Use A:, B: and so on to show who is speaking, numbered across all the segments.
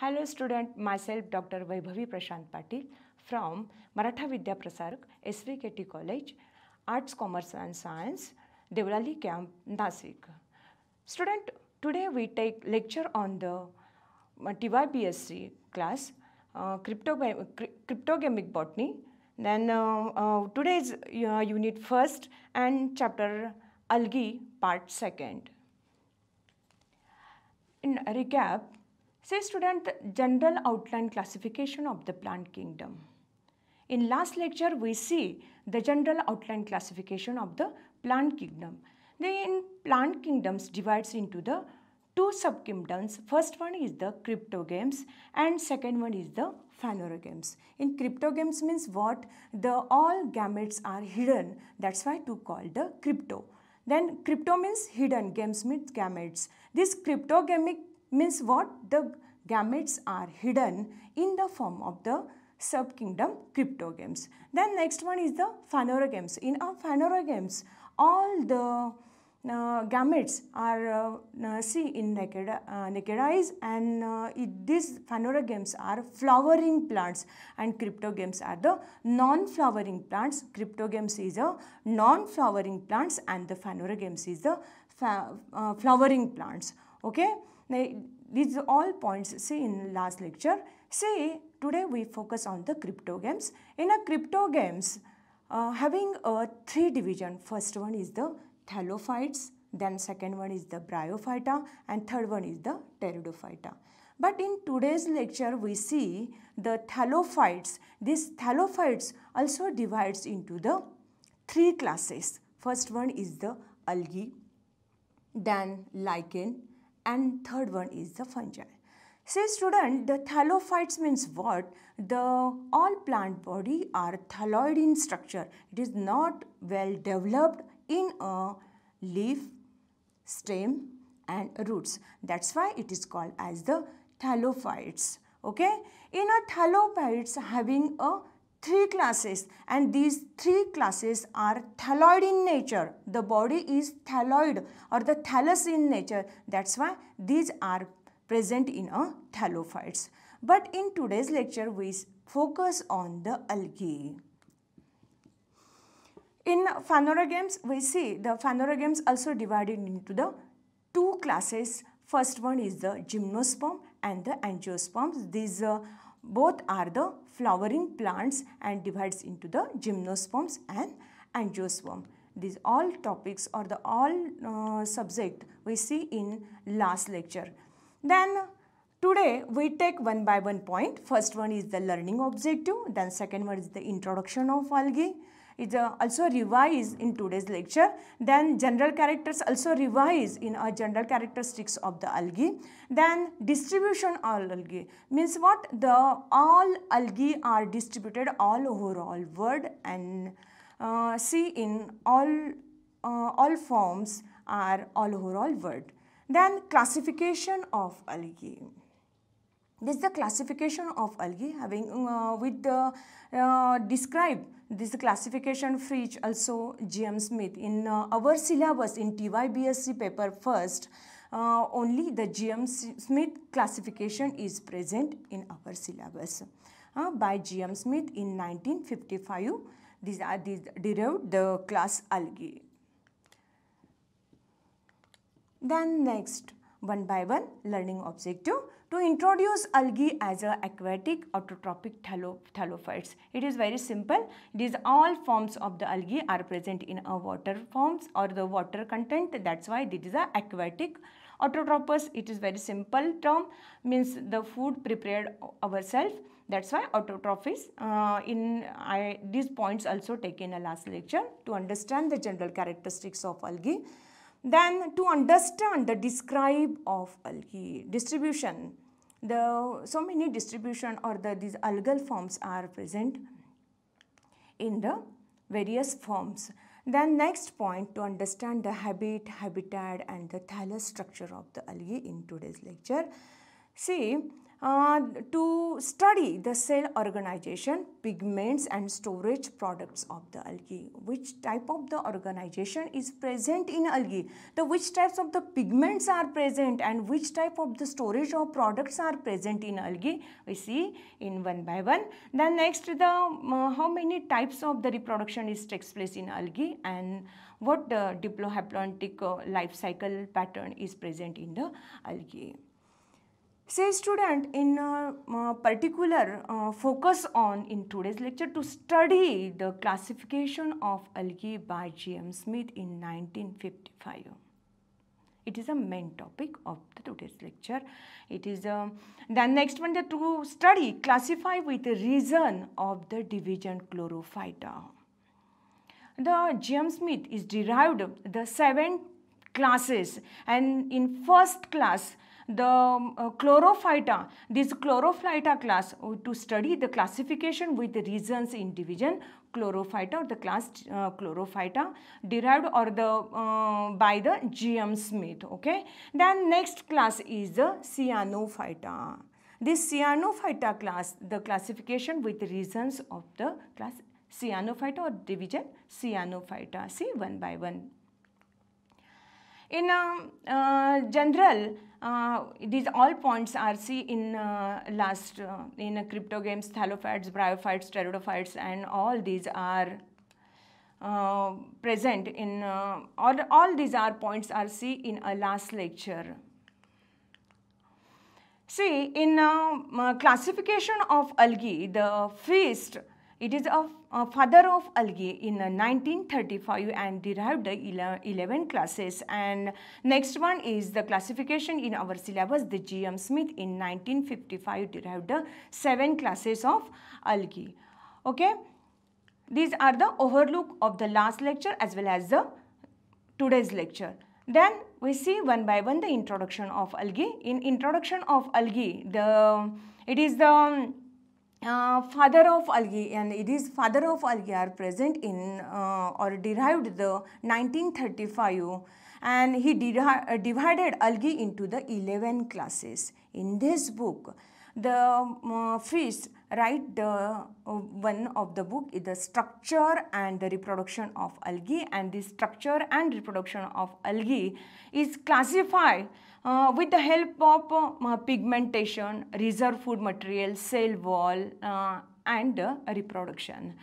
A: Hello student, myself Dr. Vaibhavi Prashant Patil from Maratha Vidya Prasarak, SVKT College, Arts, Commerce and Science, Devrali Camp, Nasik. Student, today we take lecture on the uh, TYBSC class, uh, Cryptogamic Botany. Then uh, uh, today's uh, unit first and chapter Algae part second. In recap, Say student, general outline classification of the plant kingdom. In last lecture, we see the general outline classification of the plant kingdom. Then plant kingdoms divides into the two subkingdoms. First one is the cryptogames and second one is the phanerogames. In cryptogames means what? The all gametes are hidden. That's why to call the crypto. Then crypto means hidden, games means gametes. This cryptogamic means what? The gametes are hidden in the form of the subkingdom cryptogames. Then next one is the phanerogames. In a phanerogames, all the uh, gametes are uh, uh see in naked, uh, naked eyes and uh, it, these phanerogames are flowering plants and cryptogames are the non-flowering plants. Cryptogames is a non-flowering plants and the phanerogames is the uh, flowering plants. Okay. These all points see in last lecture. See today we focus on the crypto games. In a crypto games uh, having a three division. First one is the thallophytes, then second one is the bryophyta and third one is the pteridophyta. But in today's lecture we see the thallophytes. This thallophytes also divides into the three classes. First one is the algae, then lichen and third one is the fungi. Say student, the thallophytes means what? The all plant body are thalloid in structure. It is not well developed in a leaf, stem and roots. That's why it is called as the thallophytes. Okay? In a thallophytes having a three classes and these three classes are thalloid in nature. The body is thalloid or the thallus in nature. That's why these are present in a thallophytes. But in today's lecture, we focus on the algae. In phanerogams, we see the phanerogams also divided into the two classes. First one is the gymnosperm and the angiosperms. These uh, both are the flowering plants and divides into the gymnosperms and angiosperm. These all topics or the all uh, subject we see in last lecture. Then Today, we take one by one point. First one is the learning objective, then second one is the introduction of algae, is uh, also revised in today's lecture. Then general characters also revised in our general characteristics of the algae. Then distribution of algae means what the all algae are distributed all over all world and uh, see in all uh, all forms are all over all world. Then classification of algae. This is the classification of algae having uh, with the uh, described this classification for each also G.M. Smith. In uh, our syllabus in TYBSC paper first, uh, only the G.M. Smith classification is present in our syllabus uh, by G.M. Smith in 1955. These are these derived the class algae. Then next, one by one learning objective to introduce algae as a aquatic autotrophic thallophytes, It is very simple. It is all forms of the algae are present in a water forms or the water content. That's why this is a aquatic autotropous. It is very simple term means the food prepared ourselves. That's why autotrophies uh, in I, these points also taken in a last lecture to understand the general characteristics of algae. Then to understand the describe of algae distribution the so many distribution or the these algal forms are present in the various forms. Then next point to understand the habit, habitat and the thallus structure of the algae in today's lecture. See, uh, to study the cell organization, pigments and storage products of the algae. Which type of the organization is present in algae? The which types of the pigments are present and which type of the storage of products are present in algae? We see in one by one. Then next the uh, how many types of the reproduction is takes place in algae and what the uh, diplohaplontic uh, life cycle pattern is present in the algae. Say student in uh, uh, particular uh, focus on in today's lecture to study the classification of algae by G.M. Smith in 1955. It is a main topic of the today's lecture. It is um, the next one the, to study classify with the reason of the division chlorophyta. The G.M. Smith is derived the seven classes and in first class the um, uh, chlorophyta, this chlorophyta class uh, to study the classification with the reasons in division chlorophyta or the class uh, chlorophyta derived or the uh, by the GM Smith okay. Then next class is the cyanophyta. This cyanophyta class the classification with reasons of the class cyanophyta or division cyanophyta see one by one in uh, uh, general, uh, these all points are seen in last in crypto games, thalophytes, bryophytes, pteridophytes, and all these are uh, present in uh, all, all these are points are seen in a last lecture. See in uh, classification of algae the first. It is a, a father of algae in 1935 and derived the 11 classes. And next one is the classification in our syllabus. The G.M. Smith in 1955 derived the 7 classes of algae. Okay. These are the overlook of the last lecture as well as the today's lecture. Then we see one by one the introduction of algae. In introduction of algae, the it is the uh, father of algae and it is father of algae are present in uh, or derived the 1935 and he uh, divided algae into the 11 classes. In this book, the fish uh, write the uh, one of the book is the structure and the reproduction of algae and the structure and reproduction of algae is classified uh, with the help of uh, pigmentation, reserve food material, cell wall uh, and uh, reproduction.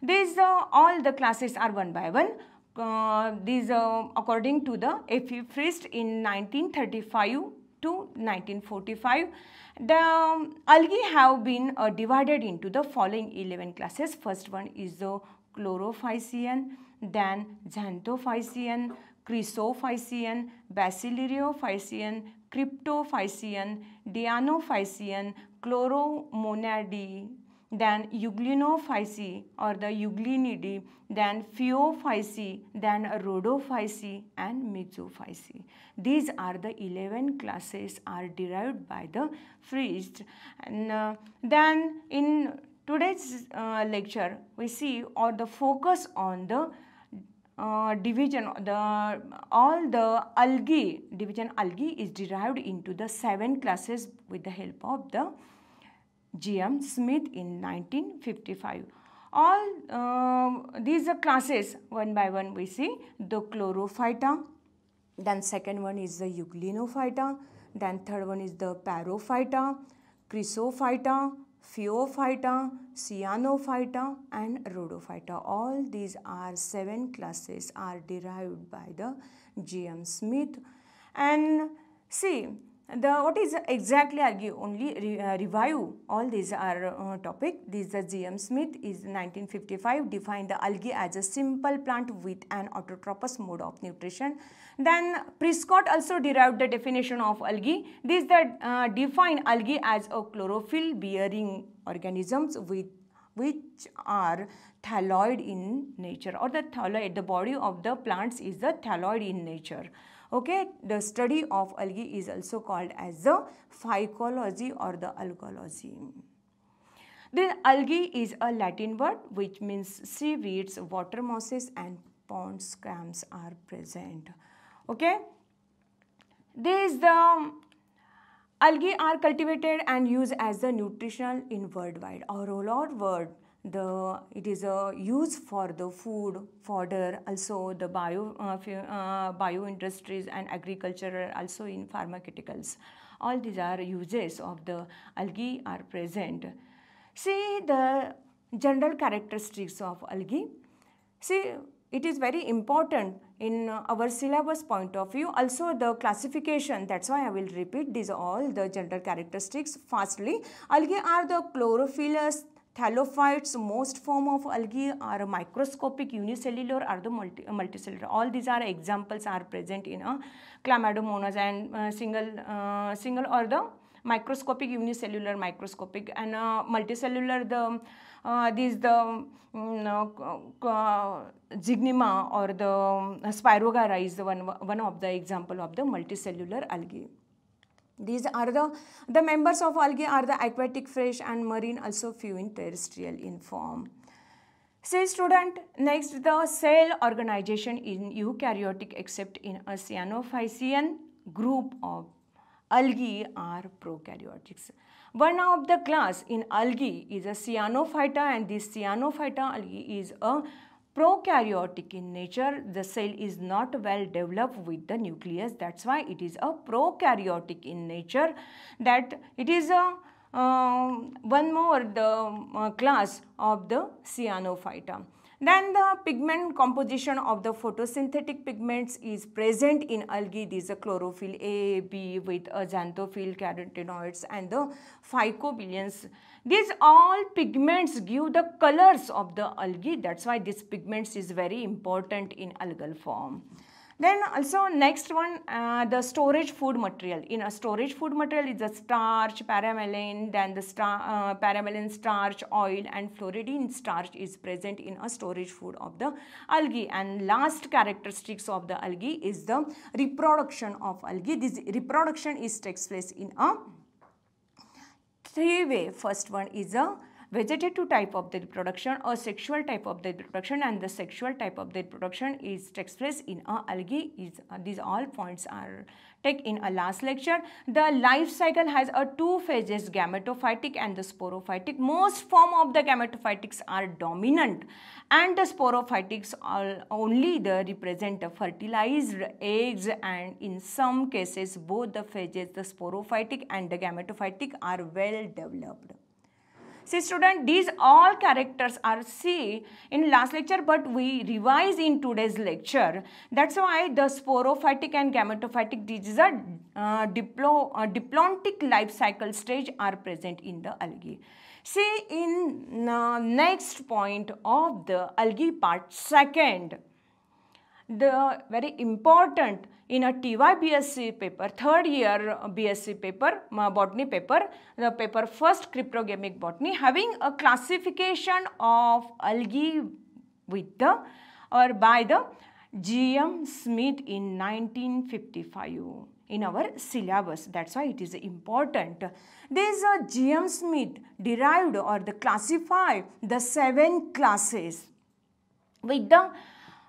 A: These uh, all the classes are one by one. Uh, these according to the F.E. Frist in 1935 to 1945. The um, algae have been divided into the following 11 classes. First one is the chlorophycean, then xanthophycean, Chrysophycian, Basileophycian, Cryptophycian, Dianophycian, Chloromonadi, then Euglenophyci or the Euglenidae, then Pheophyci, then Rhodophyci and Mizophyci. These are the 11 classes are derived by the Frisch. And uh, then in today's uh, lecture, we see or the focus on the uh, division the all the algae division algae is derived into the seven classes with the help of the G.M. Smith in 1955. All uh, these are classes one by one we see the chlorophyta then second one is the euglenophyta then third one is the parophyta chrysophyta Pheophyta, Cyanophyta and Rhodophyta. All these are seven classes are derived by the G.M. Smith. And see, the what is exactly argue only re, uh, all these are uh, topic this the gm smith is 1955 defined the algae as a simple plant with an autotropous mode of nutrition then prescott also derived the definition of algae this the uh, define algae as a chlorophyll bearing organisms with which are thalloid in nature or the thalloid the body of the plants is the thalloid in nature Okay, the study of algae is also called as the phycology or the algology. Then algae is a Latin word which means seaweeds, water mosses and pond scams are present. Okay. These the algae are cultivated and used as the nutritional in worldwide or all over world the it is a use for the food fodder also the bio uh, uh bio industries and agriculture also in pharmaceuticals all these are uses of the algae are present see the general characteristics of algae see it is very important in our syllabus point of view also the classification that's why i will repeat these all the general characteristics firstly algae are the chlorophyllous Thallophytes, most form of algae are microscopic, unicellular or the multi, multicellular. All these are examples are present in a uh, chlamydomonas and uh, single, uh, single or the microscopic, unicellular, microscopic and uh, multicellular the uh, these the mm, uh, uh, Zygnema or the um, Spirogyra is the one, one of the example of the multicellular algae. These are the, the members of algae are the aquatic fresh, and marine also few in terrestrial in form. Say student, next the cell organization in eukaryotic except in a cyanophycean group of algae are prokaryotics. One of the class in algae is a cyanophyta and this cyanophyta algae is a prokaryotic in nature. The cell is not well developed with the nucleus. That's why it is a prokaryotic in nature that it is a uh, one more the uh, class of the cyanophyta. Then the pigment composition of the photosynthetic pigments is present in algae. These are chlorophyll A, B with xanthophyll carotenoids and the phycobilins these all pigments give the colors of the algae. That's why this pigments is very important in algal form. Then also next one, uh, the storage food material. In a storage food material is the starch, paramelanin, then the star, uh, starch, oil and fluoridine starch is present in a storage food of the algae. And last characteristics of the algae is the reproduction of algae. This reproduction is takes place in a three way. First one is a vegetative type of the reproduction or sexual type of the reproduction and the sexual type of the reproduction is takes place in a algae is uh, these all points are Take in our last lecture, the life cycle has a two phases gametophytic and the sporophytic. Most form of the gametophytics are dominant and the sporophytics are only the represent the fertilized eggs and in some cases both the phases the sporophytic and the gametophytic are well developed. See student, these all characters are see in last lecture but we revise in today's lecture. That's why the sporophytic and gametophytic diseases are uh, diplo, uh, diplontic life cycle stage are present in the algae. See in uh, next point of the algae part second the very important in a TY BSc paper, third year BSc paper, botany paper, the paper first cryptogamic botany having a classification of algae with the or by the G.M. Smith in 1955 in our syllabus. That's why it is important. This are G.M. Smith derived or the classify the seven classes with the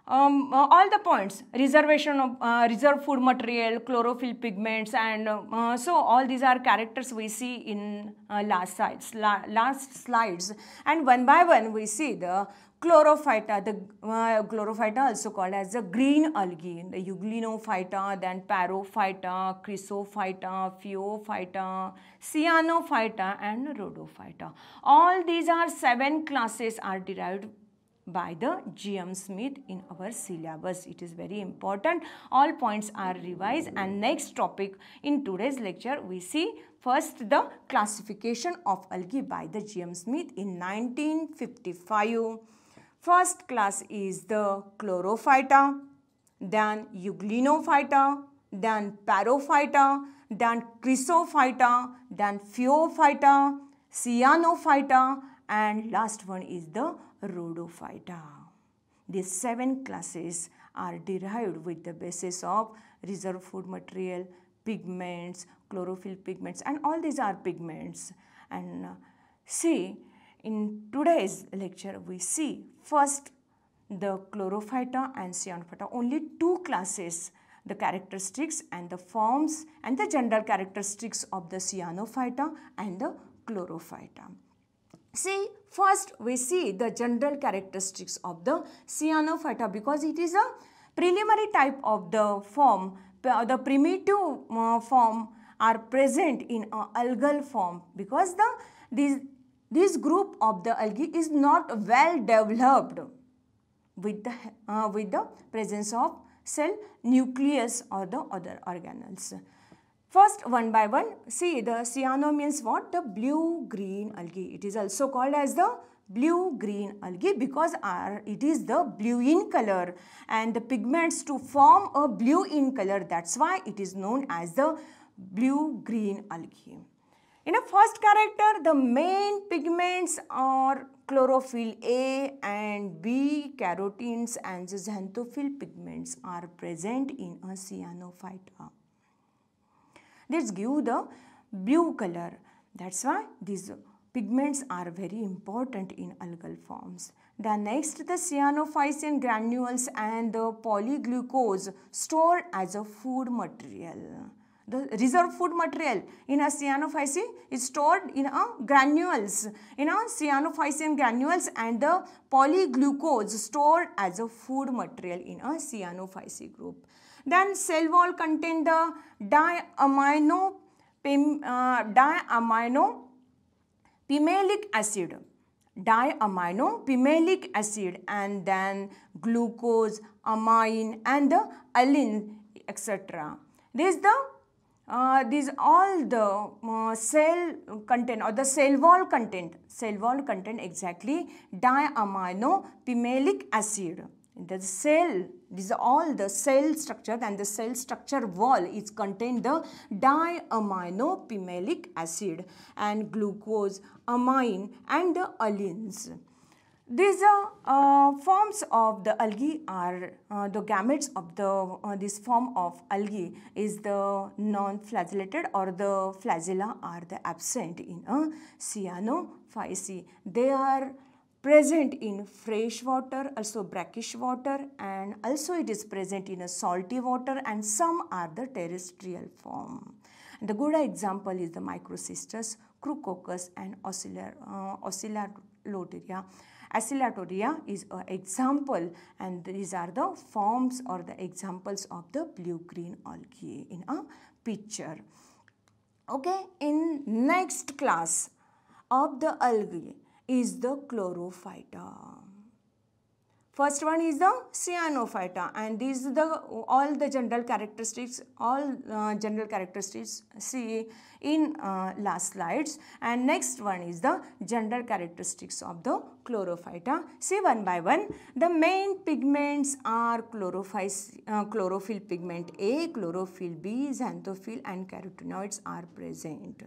A: um, uh, all the points reservation of uh, food material chlorophyll pigments and uh, so all these are characters we see in uh, last slides la last slides and one by one we see the chlorophyta the uh, chlorophyta also called as the green algae the euglenophyta then parophyta chrysophyta pheophyta cyanophyta and rhodophyta all these are seven classes are derived by the GM Smith in our syllabus. It is very important. All points are revised and next topic in today's lecture we see first the classification of algae by the GM Smith in 1955. First class is the chlorophyta, then euglenophyta, then parophyta, then chrysophyta, then pheophyta, cyanophyta and last one is the rhodophyta. These seven classes are derived with the basis of reserve food material, pigments, chlorophyll pigments and all these are pigments. And uh, see in today's lecture we see first the chlorophyta and cyanophyta only two classes the characteristics and the forms and the general characteristics of the cyanophyta and the chlorophyta. See First, we see the general characteristics of the cyanophyta because it is a preliminary type of the form, uh, the primitive uh, form are present in uh, algal form because the this this group of the algae is not well developed with the, uh, with the presence of cell nucleus or the other organelles. First, one by one, see the cyano means what? The blue-green algae. It is also called as the blue-green algae because it is the blue in color and the pigments to form a blue in color. That's why it is known as the blue-green algae. In a first character, the main pigments are chlorophyll A and B, carotenes and the xanthophyll pigments are present in a cyanophyte. Let's give the blue color. That's why these pigments are very important in algal forms. The next the cyanophycin granules and the polyglucose stored as a food material. The reserve food material in a cyanophycin is stored in a granules, in a cyanophycin granules and the polyglucose stored as a food material in a cyanophycin group. Then cell wall contain the diamino uh, diamino pimelic acid diamino pimelic acid and then glucose amine and the aline etc these the uh, these all the uh, cell content or the cell wall content, cell wall content exactly diamino pimelic acid. The cell these are all the cell structure and the cell structure wall is contain the diaminopimelic acid and glucose, amine and the allenes. These are uh, forms of the algae are uh, the gametes of the uh, this form of algae is the non-flagellated or the flagella are the absent in a cyanophysi They are present in fresh water, also brackish water and also it is present in a salty water and some are the terrestrial form. And the good example is the microcystis, Crucoccus and Oscillaria. Uh, oscillatoria. Oscillatoria is an example and these are the forms or the examples of the blue-green algae in a picture. Okay, in next class of the algae, is the chlorophyta. First one is the cyanophyta and these are the all the general characteristics, all uh, general characteristics see in uh, last slides and next one is the general characteristics of the chlorophyta. See one by one, the main pigments are uh, chlorophyll pigment A, chlorophyll B, xanthophyll and carotenoids are present.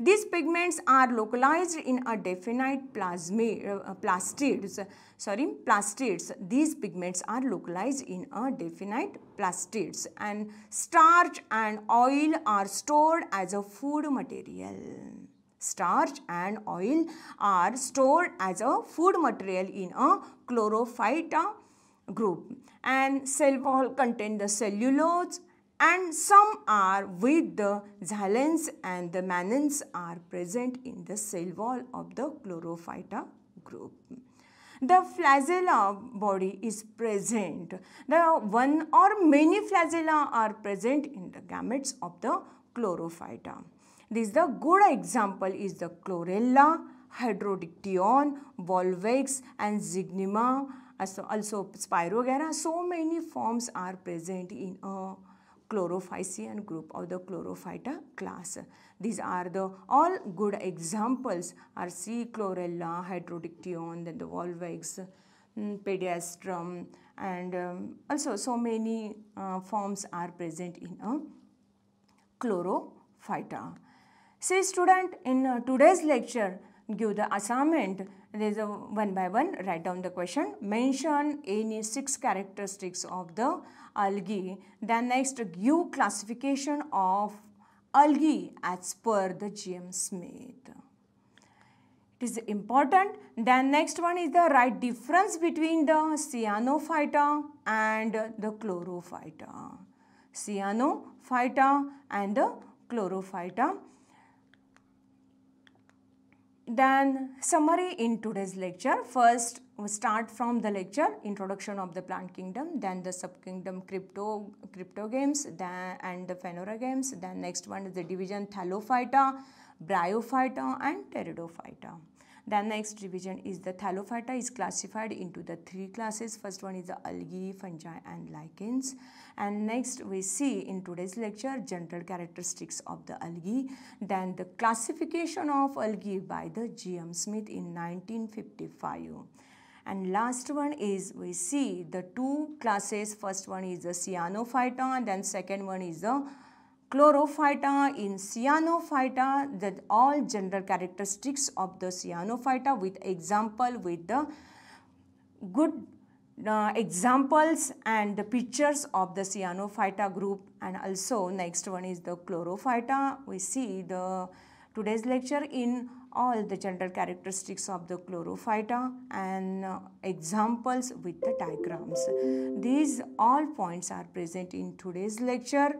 A: These pigments are localized in a definite plasmid, uh, plastids, sorry, plastids. These pigments are localized in a definite plastids and starch and oil are stored as a food material starch and oil are stored as a food material in a chlorophyta group and cell wall contain the cellulose and some are with the xylens and the manins are present in the cell wall of the chlorophyta group. The flagella body is present. The one or many flagella are present in the gametes of the chlorophyta. This the good example is the chlorella, hydrodictyon, volvex and zygnema also, also spirogera. So many forms are present in a chlorophycean group of the chlorophyta class. These are the all good examples are C. chlorella, hydrodictyon, then the volvex, mm, pediastrum and um, also so many uh, forms are present in a chlorophyta. So, student in uh, today's lecture give the assignment there is a one by one write down the question mention any six characteristics of the algae. The next, give classification of algae as per the G.M. Smith. It is important. Then next one is the right difference between the cyanophyta and the chlorophyta. Cyanophyta and the chlorophyta. Then summary in today's lecture. First we start from the lecture introduction of the plant kingdom, then the subkingdom crypto crypto games, then and the phenora games. Then next one is the division Thalophyta, Bryophyta and Pteridophyta. The next division is the Thalophyta is classified into the three classes. First one is the algae, fungi and lichens. And next we see in today's lecture general characteristics of the algae. Then the classification of algae by the G.M. Smith in 1955 and last one is we see the two classes first one is the Cyanophyta, and then second one is the chlorophyta, in cyanophyta, that all general characteristics of the cyanophyta with example with the good uh, examples and the pictures of the cyanophyta group and also next one is the chlorophyta. We see the today's lecture in all the general characteristics of the chlorophyta and uh, examples with the diagrams. These all points are present in today's lecture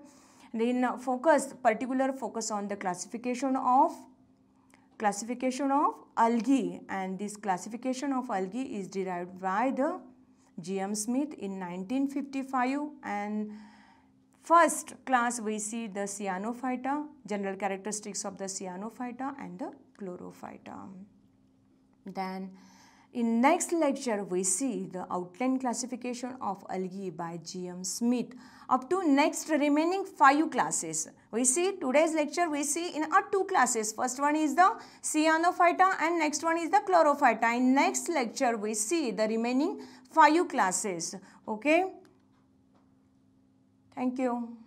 A: then uh, focus particular focus on the classification of classification of algae and this classification of algae is derived by the G.M. Smith in 1955 and first class we see the cyanophyta, general characteristics of the cyanophyta and the chlorophyta. Then in next lecture we see the outline classification of algae by G.M. Smith up to next remaining five classes. We see today's lecture we see in our two classes. First one is the cyanophyta and next one is the chlorophyta. In next lecture we see the remaining five classes. Okay. Thank you.